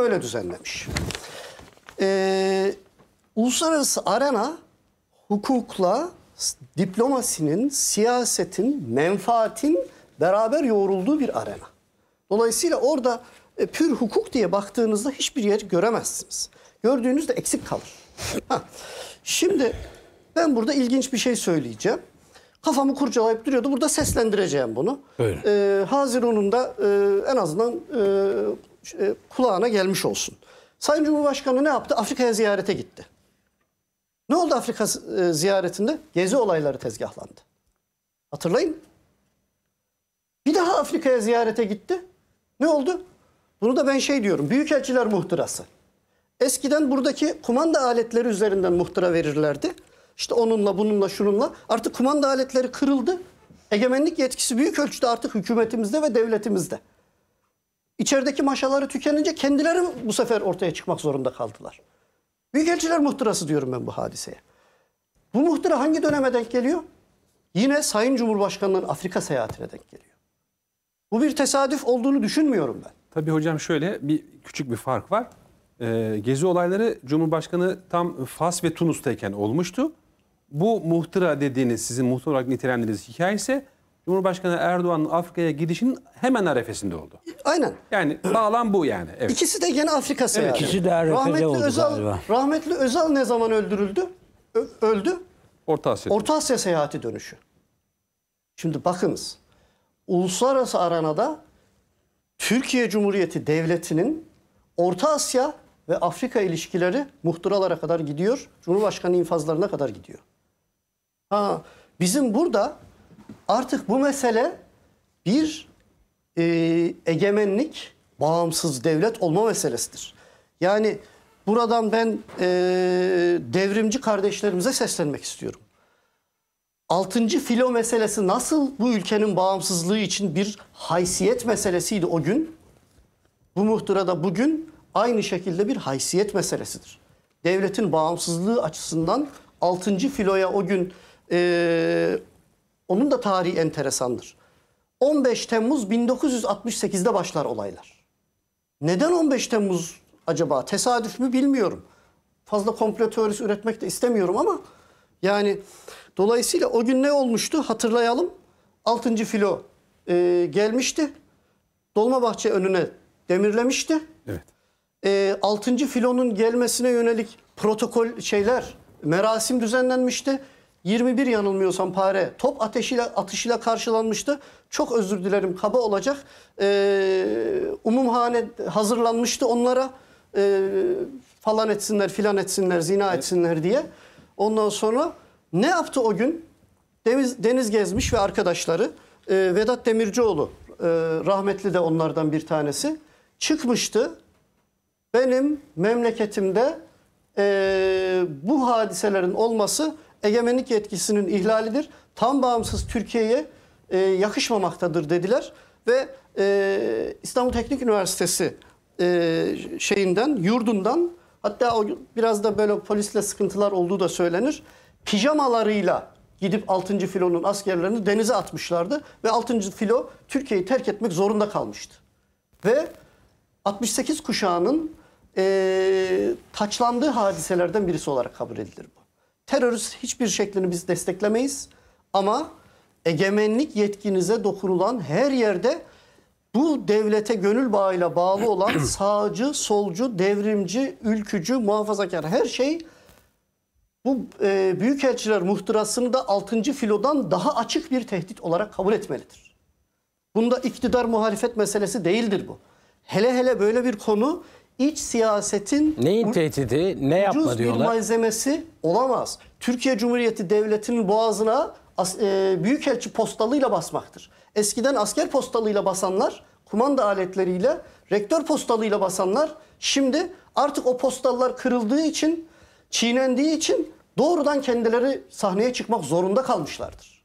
böyle düzenlemiş. Ee, uluslararası arena hukukla diplomasinin, siyasetin, menfaatin beraber yoğrulduğu bir arena. Dolayısıyla orada e, pür hukuk diye baktığınızda hiçbir yer göremezsiniz. Gördüğünüzde eksik kalır. Şimdi ben burada ilginç bir şey söyleyeceğim. Kafamı kurcalayıp duruyordu. Burada seslendireceğim bunu. Buyurun. Ee, Haziran'ın da e, en azından e, e, kulağına gelmiş olsun. Sayın Cumhurbaşkanı ne yaptı? Afrika'ya ziyarete gitti. Ne oldu Afrika e, ziyaretinde? Gezi olayları tezgahlandı. Hatırlayın. Bir daha Afrika'ya ziyarete gitti. Ne oldu? Bunu da ben şey diyorum. Büyükelçiler muhtırası. Eskiden buradaki kumanda aletleri üzerinden muhtıra verirlerdi. İşte onunla bununla şununla. Artık kumanda aletleri kırıldı. Egemenlik yetkisi büyük ölçüde artık hükümetimizde ve devletimizde. İçerideki maşaları tükenince kendileri bu sefer ortaya çıkmak zorunda kaldılar. Büyükelçiler muhtırası diyorum ben bu hadiseye. Bu muhtıra hangi döneme denk geliyor? Yine Sayın Cumhurbaşkanı'nın Afrika seyahatine denk geliyor. Bu bir tesadüf olduğunu düşünmüyorum ben. Tabii hocam şöyle bir küçük bir fark var. Ee, gezi olayları Cumhurbaşkanı tam Fas ve Tunus'tayken olmuştu. Bu muhtıra dediğiniz, sizin muhtıra olarak nitelendirdiğiniz hikaye ise Cumhurbaşkanı Erdoğan'ın Afrika'ya gidişinin hemen arefesinde oldu. Aynen. Yani bağlam bu yani. Evet. İkisi de gene Afrika seyahatı. Evet, ikisi de rahmetli oldu Özal, galiba. Rahmetli Özal ne zaman öldürüldü? Ö öldü. Orta Asya. Orta Asya seyahati dönüşü. Şimdi bakınız. Uluslararası aranada Türkiye Cumhuriyeti Devleti'nin Orta Asya ve Afrika ilişkileri muhtıralara kadar gidiyor. Cumhurbaşkanı infazlarına kadar gidiyor. Ha, bizim burada artık bu mesele bir e, egemenlik bağımsız devlet olma meselesidir. Yani buradan ben e, devrimci kardeşlerimize seslenmek istiyorum. Altıncı filo meselesi nasıl bu ülkenin bağımsızlığı için bir haysiyet meselesiydi o gün? Bu muhtıra da bugün aynı şekilde bir haysiyet meselesidir. Devletin bağımsızlığı açısından altıncı filoya o gün e, onun da tarihi enteresandır. 15 Temmuz 1968'de başlar olaylar. Neden 15 Temmuz acaba? Tesadüf mü bilmiyorum. Fazla komplo teorisi üretmek de istemiyorum ama yani dolayısıyla o gün ne olmuştu hatırlayalım. 6. filo e, gelmişti. Dolmabahçe önüne demirlemişti. Evet. E, 6. filonun gelmesine yönelik protokol şeyler, merasim düzenlenmişti. 21 yanılmıyorsam Pare top ateşiyle atışıyla karşılanmıştı. Çok özür dilerim kaba olacak. Ee, umumhane hazırlanmıştı onlara e, falan etsinler filan etsinler zina etsinler diye. Ondan sonra ne yaptı o gün? Deniz, Deniz Gezmiş ve arkadaşları e, Vedat Demircioğlu e, rahmetli de onlardan bir tanesi çıkmıştı. Benim memleketimde e, bu hadiselerin olması egemenlik yetkisinin ihlalidir. Tam bağımsız Türkiye'ye e, yakışmamaktadır dediler ve e, İstanbul Teknik Üniversitesi e, şeyinden, yurdundan hatta o biraz da böyle polisle sıkıntılar olduğu da söylenir. Pijamalarıyla gidip 6. filonun askerlerini denize atmışlardı ve 6. filo Türkiye'yi terk etmek zorunda kalmıştı. Ve 68 kuşağının e, taçlandığı hadiselerden birisi olarak kabul edilir bu terörist hiçbir şeklini biz desteklemeyiz. Ama egemenlik yetkinize dokunulan her yerde bu devlete gönül bağıyla bağlı olan sağcı, solcu, devrimci, ülkücü, muhafazakar her şey bu e, büyükelçiler muhtırasını da 6. filodan daha açık bir tehdit olarak kabul etmelidir. Bunda iktidar muhalefet meselesi değildir bu. Hele hele böyle bir konu iç siyasetin neyin tehdidi, ne yapma ucuz diyorlar. bir malzemesi olamaz. Türkiye Cumhuriyeti Devleti'nin boğazına e, büyükelçi postalıyla basmaktır. Eskiden asker postalıyla basanlar, kumanda aletleriyle, rektör postalıyla basanlar şimdi artık o postallar kırıldığı için, çiğnendiği için doğrudan kendileri sahneye çıkmak zorunda kalmışlardır.